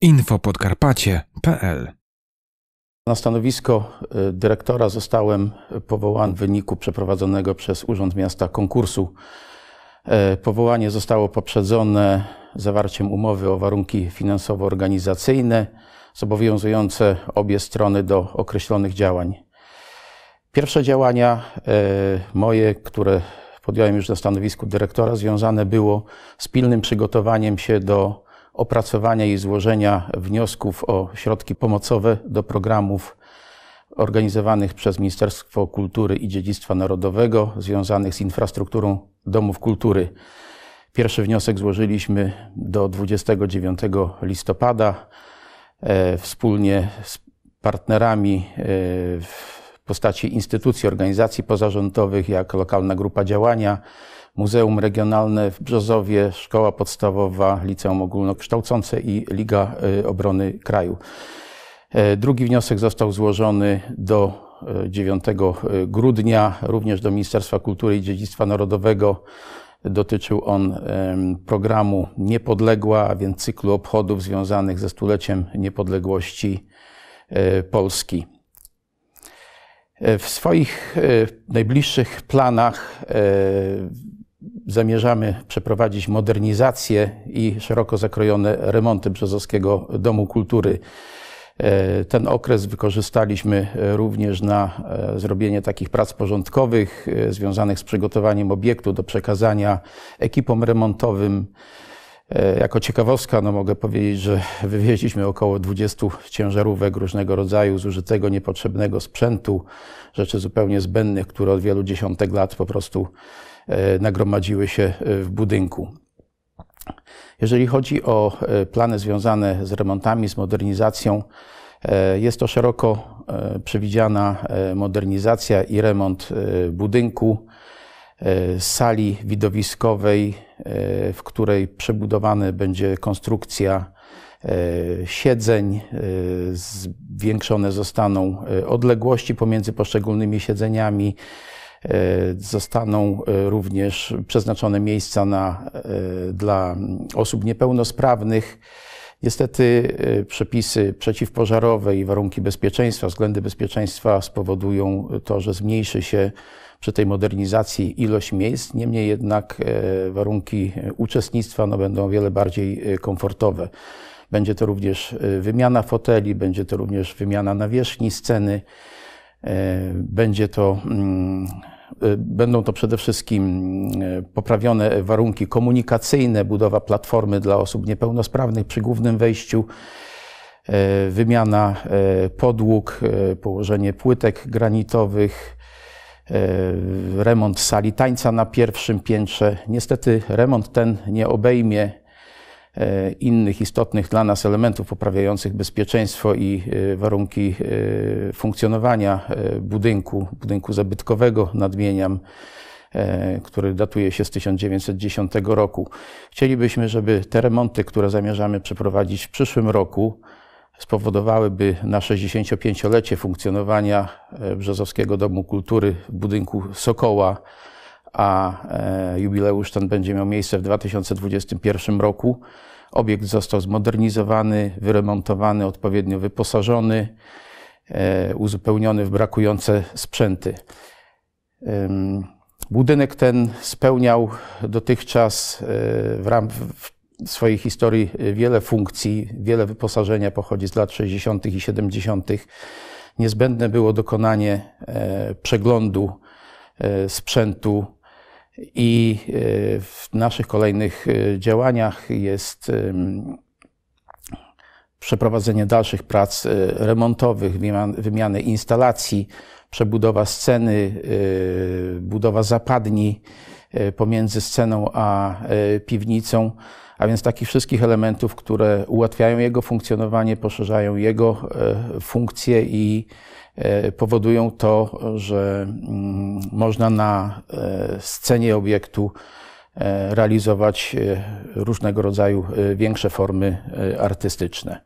infopodkarpacie.pl Na stanowisko y, dyrektora zostałem powołany w wyniku przeprowadzonego przez Urząd Miasta konkursu. Y, powołanie zostało poprzedzone zawarciem umowy o warunki finansowo-organizacyjne zobowiązujące obie strony do określonych działań. Pierwsze działania y, moje, które podjąłem już na stanowisku dyrektora, związane było z pilnym przygotowaniem się do opracowania i złożenia wniosków o środki pomocowe do programów organizowanych przez Ministerstwo Kultury i Dziedzictwa Narodowego związanych z infrastrukturą domów kultury. Pierwszy wniosek złożyliśmy do 29 listopada e, wspólnie z partnerami e, w postaci instytucji, organizacji pozarządowych, jak Lokalna Grupa Działania, Muzeum Regionalne w Brzozowie, Szkoła Podstawowa, Liceum Ogólnokształcące i Liga y, Obrony Kraju. E, drugi wniosek został złożony do 9 e, e, grudnia, również do Ministerstwa Kultury i Dziedzictwa Narodowego. Dotyczył on programu Niepodległa, a więc cyklu obchodów związanych ze stuleciem niepodległości Polski. W swoich najbliższych planach zamierzamy przeprowadzić modernizację i szeroko zakrojone remonty Brzozowskiego Domu Kultury. E, ten okres wykorzystaliśmy e, również na e, zrobienie takich prac porządkowych związanych z przygotowaniem obiektu do przekazania ekipom remontowym. E, jako ciekawostka no mogę powiedzieć, że wywieźliśmy około 20 ciężarówek różnego rodzaju, zużytego, niepotrzebnego sprzętu, rzeczy zupełnie zbędnych, które od wielu dziesiątek lat po prostu e, nagromadziły się e, w budynku. Jeżeli chodzi o plany związane z remontami, z modernizacją, jest to szeroko przewidziana modernizacja i remont budynku, sali widowiskowej, E, w której przebudowany będzie konstrukcja e, siedzeń, e, zwiększone zostaną odległości pomiędzy poszczególnymi siedzeniami. Zostaną również przeznaczone miejsca na, dla osób niepełnosprawnych. Niestety y, przepisy przeciwpożarowe i warunki bezpieczeństwa, względy bezpieczeństwa spowodują y, to, że zmniejszy się przy tej modernizacji ilość miejsc, niemniej jednak y, warunki uczestnictwa no, będą o wiele bardziej komfortowe. Będzie to również wymiana foteli, będzie to również wymiana nawierzchni sceny, będzie to mm, Y, będą to przede wszystkim y, poprawione warunki komunikacyjne, budowa platformy dla osób niepełnosprawnych przy głównym wejściu, y, wymiana podłóg, położenie płytek granitowych, remont sali tańca na pierwszym piętrze. Niestety remont ten nie obejmie E, innych istotnych dla nas elementów poprawiających bezpieczeństwo i e, warunki e, funkcjonowania budynku, budynku zabytkowego, nadmieniam który datuje się z 1910 roku. Chcielibyśmy, żeby te remonty, które zamierzamy przeprowadzić w przyszłym roku, spowodowałyby na 65-lecie funkcjonowania Brzozowskiego Domu Kultury w budynku Sokoła a e, jubileusz ten będzie miał miejsce w 2021 roku. Obiekt został zmodernizowany, wyremontowany, odpowiednio wyposażony, e, uzupełniony w brakujące sprzęty. Budynek ten spełniał dotychczas e, w, ramach w swojej historii wiele funkcji, wiele wyposażenia pochodzi z lat 60. i 70. Niezbędne było dokonanie przeglądu sprzętu i e, w naszych kolejnych e, działaniach jest przeprowadzenie dalszych prac e, remontowych, wymiany instalacji, przebudowa sceny, budowa zapadni pomiędzy sceną a piwnicą a więc takich wszystkich elementów, które ułatwiają jego funkcjonowanie, poszerzają jego e, funkcje i e, powodują to, że mm, można na e, scenie obiektu realizować różnego rodzaju większe formy artystyczne.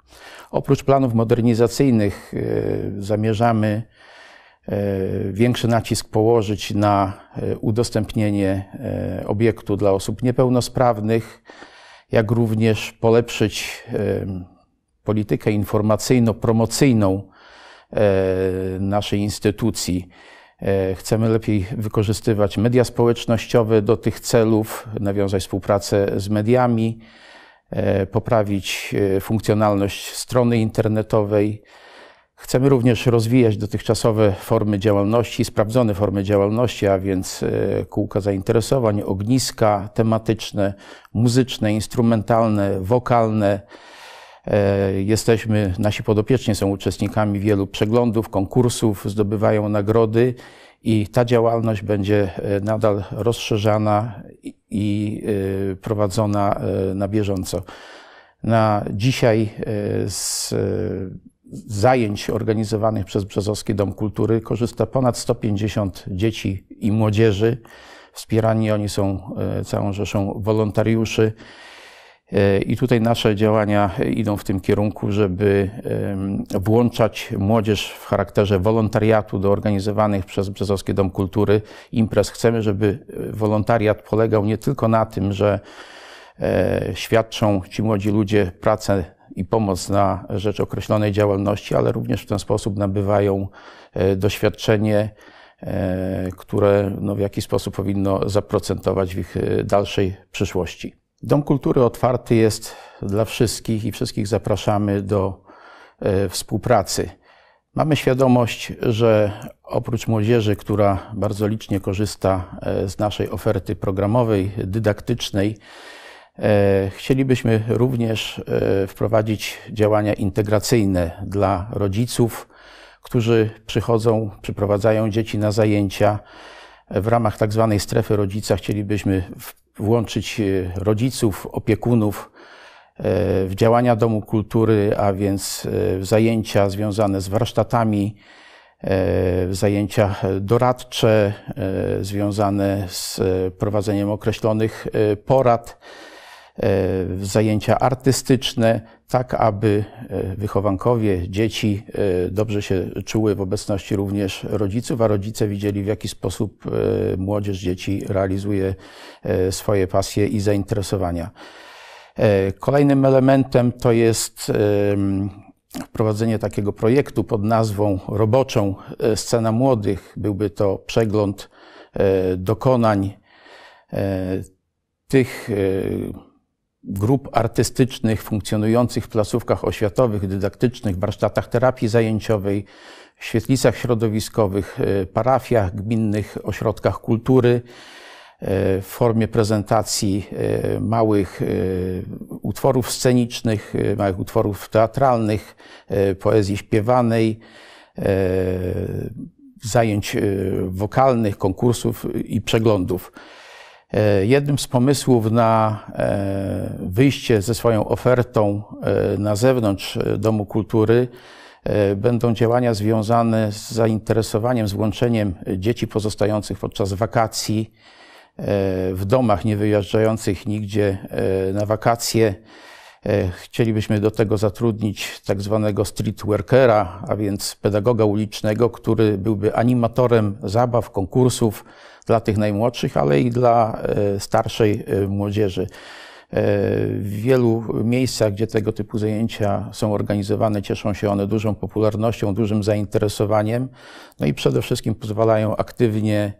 Oprócz planów modernizacyjnych zamierzamy większy nacisk położyć na udostępnienie obiektu dla osób niepełnosprawnych, jak również polepszyć politykę informacyjno-promocyjną e, naszej instytucji. E, chcemy lepiej wykorzystywać media społecznościowe do tych celów, nawiązać współpracę z mediami, e, poprawić funkcjonalność strony internetowej, Chcemy również rozwijać dotychczasowe formy działalności, sprawdzone formy działalności, a więc e, kółka zainteresowań, ogniska tematyczne, muzyczne, instrumentalne, wokalne. E, jesteśmy, nasi podopieczni są uczestnikami wielu przeglądów, konkursów, zdobywają nagrody i ta działalność będzie e, nadal rozszerzana i prowadzona na bieżąco. Na dzisiaj z zajęć organizowanych przez Brzozowski Dom Kultury korzysta ponad 150 dzieci i młodzieży. Wspierani oni są e, całą rzeszą wolontariuszy. E, I tutaj nasze działania idą w tym kierunku, żeby włączać młodzież w charakterze wolontariatu do organizowanych przez Brzozowski Dom Kultury imprez. Chcemy, żeby e, wolontariat polegał nie tylko na tym, że świadczą ci młodzi ludzie pracę i pomoc na rzecz określonej działalności, ale również w ten sposób nabywają e, doświadczenie, e, które no, w jakiś sposób powinno zaprocentować w ich e, dalszej przyszłości. Dom Kultury otwarty jest dla wszystkich i wszystkich zapraszamy do współpracy. Mamy świadomość, że oprócz młodzieży, która bardzo licznie korzysta z naszej oferty programowej, dydaktycznej, E, chcielibyśmy również e, wprowadzić działania integracyjne dla rodziców, którzy przychodzą, przyprowadzają dzieci na zajęcia. W ramach tak zwanej strefy rodzica chcielibyśmy włączyć e, rodziców, opiekunów w działania Domu Kultury, a więc zajęcia związane z warsztatami, zajęcia doradcze związane z prowadzeniem określonych porad. E, zajęcia artystyczne, tak aby e, wychowankowie, dzieci e, dobrze się czuły w obecności również rodziców, a rodzice widzieli, w jaki sposób młodzież, dzieci realizuje swoje pasje i zainteresowania. Kolejnym elementem to jest wprowadzenie takiego projektu pod nazwą roboczą Scena Młodych. Byłby to przegląd dokonań tych grup artystycznych funkcjonujących w placówkach oświatowych, dydaktycznych, warsztatach terapii zajęciowej, świetlicach środowiskowych, e, parafiach gminnych, ośrodkach kultury e, w formie prezentacji e, małych utworów scenicznych, małych utworów teatralnych, poezji śpiewanej, zajęć wokalnych, konkursów i przeglądów. E, jednym z pomysłów na e, wyjście ze swoją ofertą e, na zewnątrz Domu Kultury będą działania związane z zainteresowaniem, z dzieci pozostających podczas wakacji w domach, nie wyjeżdżających nigdzie na wakacje E, chcielibyśmy do tego zatrudnić tak zwanego street workera, a więc pedagoga ulicznego, który byłby animatorem zabaw, konkursów dla tych najmłodszych, ale i dla e, starszej e, młodzieży. W wielu miejscach, gdzie tego typu zajęcia są organizowane, cieszą się one dużą popularnością, dużym zainteresowaniem, no i przede wszystkim pozwalają aktywnie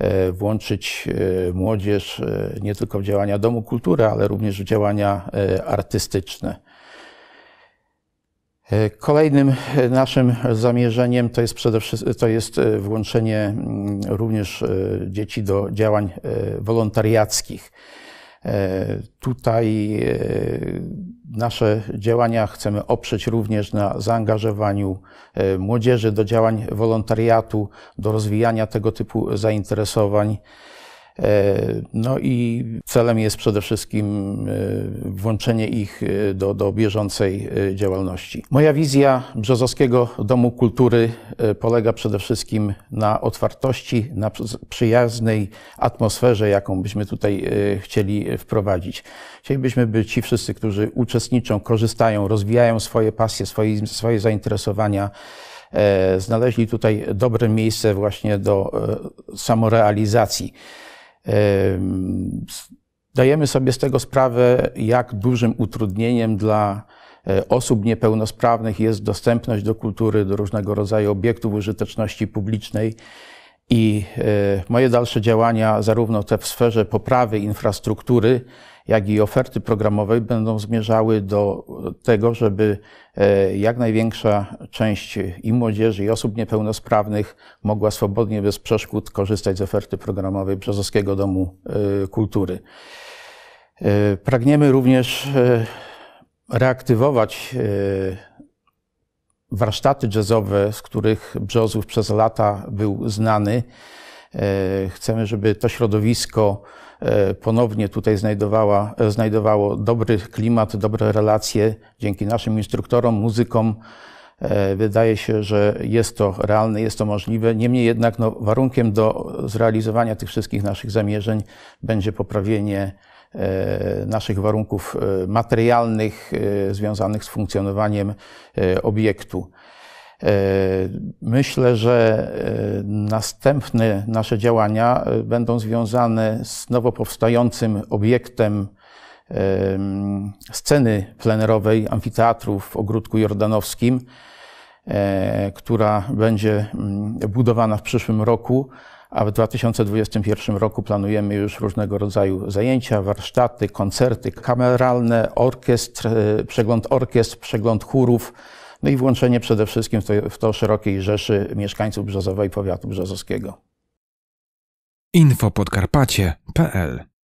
E, włączyć e, młodzież e, nie tylko w działania Domu Kultury, ale również w działania artystyczne. Kolejnym naszym zamierzeniem to jest przede wszystkim to jest włączenie mm, również dzieci do działań wolontariackich. E, tutaj e, nasze działania chcemy oprzeć również na zaangażowaniu e, młodzieży do działań wolontariatu, do rozwijania tego typu zainteresowań. E, no i celem jest przede wszystkim e, włączenie ich e, do, do bieżącej działalności. Moja wizja Brzozowskiego Domu Kultury polega przede wszystkim na otwartości, na przyjaznej atmosferze, jaką byśmy tutaj chcieli wprowadzić. Chcielibyśmy, by ci wszyscy, którzy uczestniczą, korzystają, rozwijają swoje pasje, swoje, swoje zainteresowania, znaleźli tutaj dobre miejsce właśnie do samorealizacji. Dajemy sobie z tego sprawę, jak dużym utrudnieniem dla e, osób niepełnosprawnych jest dostępność do kultury, do różnego rodzaju obiektów użyteczności publicznej. I y, moje dalsze działania, zarówno te w sferze poprawy infrastruktury, jak i oferty programowej, będą zmierzały do tego, żeby y, jak największa część i młodzieży, i osób niepełnosprawnych mogła swobodnie, bez przeszkód korzystać z oferty programowej Brzozowskiego Domu y, Kultury. Pragniemy również reaktywować warsztaty jazzowe, z których Brzozów przez lata był znany. E, chcemy, żeby to środowisko e, ponownie tutaj e, znajdowało dobry klimat, dobre relacje dzięki naszym instruktorom, muzykom. Wydaje się, że jest to realne, jest to możliwe. Niemniej jednak no, warunkiem do zrealizowania tych wszystkich naszych zamierzeń będzie poprawienie E, naszych warunków e, materialnych e, związanych z funkcjonowaniem obiektu. Myślę, że następne nasze działania będą związane z nowo powstającym obiektem sceny plenerowej amfiteatru w Ogródku Jordanowskim, która będzie mm, budowana w przyszłym roku, a w 2021 roku planujemy już różnego rodzaju zajęcia, warsztaty, koncerty kameralne, orkiestr, e, przegląd orkiestr, przegląd chórów, no i włączenie przede wszystkim w to, w to szerokiej rzeszy mieszkańców Brzozowa i powiatu brzozowskiego. infopodkarpacie.pl